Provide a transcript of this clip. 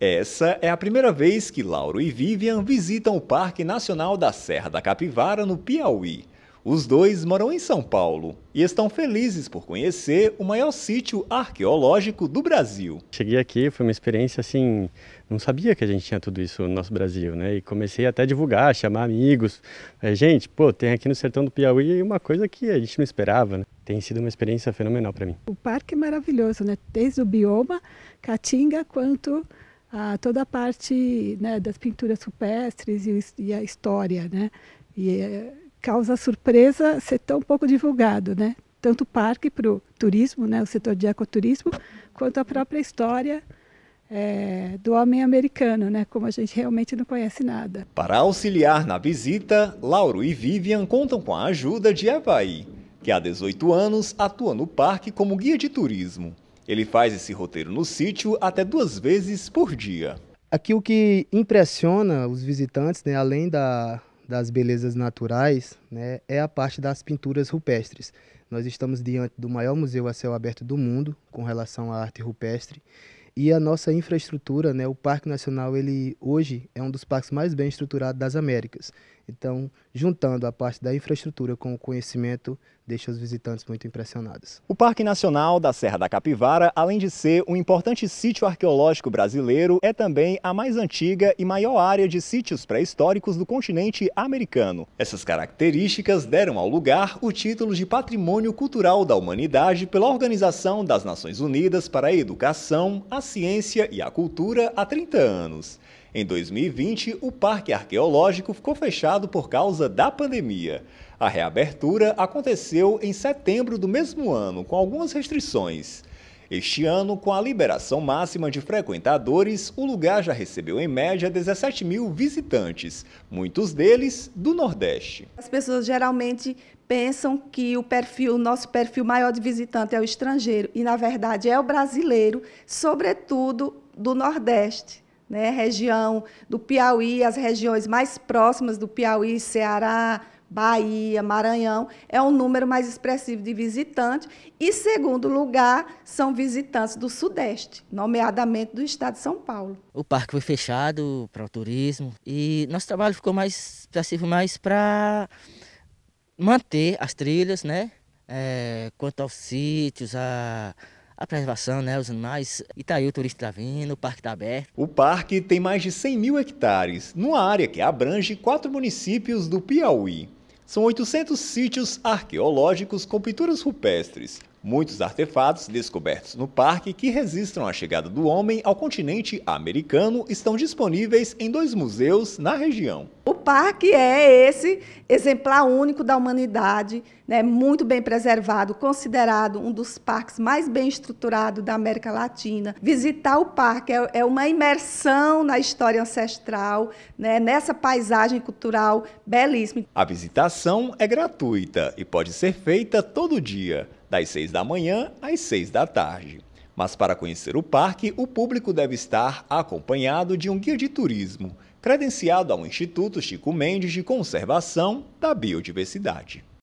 Essa é a primeira vez que Lauro e Vivian visitam o Parque Nacional da Serra da Capivara, no Piauí. Os dois moram em São Paulo e estão felizes por conhecer o maior sítio arqueológico do Brasil. Cheguei aqui, foi uma experiência assim, não sabia que a gente tinha tudo isso no nosso Brasil, né? E comecei até a divulgar, chamar amigos. É, gente, pô, tem aqui no sertão do Piauí uma coisa que a gente não esperava, né? Tem sido uma experiência fenomenal para mim. O parque é maravilhoso, né? Desde o bioma, Caatinga, quanto a toda a parte né, das pinturas rupestres e, e, a história, né? E é, causa surpresa ser tão pouco divulgado, né? Tanto o parque para o turismo, né, o setor de ecoturismo, quanto a própria história é, do homem americano, né, como a gente realmente não conhece nada. Para auxiliar na visita, Lauro e Vivian contam com a ajuda de Evaí, que há 18 anos atua no parque como guia de turismo. Ele faz esse roteiro no sítio até duas vezes por dia. Aqui o que impressiona os visitantes, né, além da, das belezas naturais, né, é a parte das pinturas rupestres. Nós estamos diante do maior museu a céu aberto do mundo com relação à arte rupestre e a nossa infraestrutura, né, o Parque Nacional, ele hoje é um dos parques mais bem estruturados das Américas. Então, juntando a parte da infraestrutura com o conhecimento, deixa os visitantes muito impressionados. O Parque Nacional da Serra da Capivara, além de ser um importante sítio arqueológico brasileiro, é também a mais antiga e maior área de sítios pré-históricos do continente americano. Essas características deram ao lugar o título de Patrimônio Cultural da Humanidade pela Organização das Nações Unidas para a Educação, a Ciência e a Cultura há 30 anos. Em 2020, o parque arqueológico ficou fechado por causa da pandemia. A reabertura aconteceu em setembro do mesmo ano, com algumas restrições. Este ano, com a liberação máxima de frequentadores, o lugar já recebeu em média 17 mil visitantes, muitos deles do Nordeste. As pessoas geralmente pensam que o perfil, nosso perfil maior de visitante é o estrangeiro, e na verdade é o brasileiro, sobretudo do Nordeste né, região do Piauí, as regiões mais próximas do Piauí, Ceará, Bahia, Maranhão, é um número mais expressivo de visitantes. E, segundo lugar, são visitantes do Sudeste, nomeadamente do estado de São Paulo. O parque foi fechado para o turismo e nosso trabalho ficou mais expressivo mais para manter as trilhas, né? É, quanto aos sítios, a. À a preservação, né, os animais. E tá aí o turista tá vindo, o parque tá aberto. O parque tem mais de 100 mil hectares, numa área que abrange quatro municípios do Piauí. São 800 sítios arqueológicos com pinturas rupestres, Muitos artefatos descobertos no parque que registram a chegada do homem ao continente americano estão disponíveis em dois museus na região. O parque é esse exemplar único da humanidade, né, muito bem preservado, considerado um dos parques mais bem estruturados da América Latina. Visitar o parque é, é uma imersão na história ancestral, né, nessa paisagem cultural belíssima. A visitação é gratuita e pode ser feita todo dia das 6 da manhã às 6 da tarde. Mas para conhecer o parque, o público deve estar acompanhado de um guia de turismo, credenciado ao Instituto Chico Mendes de Conservação da Biodiversidade.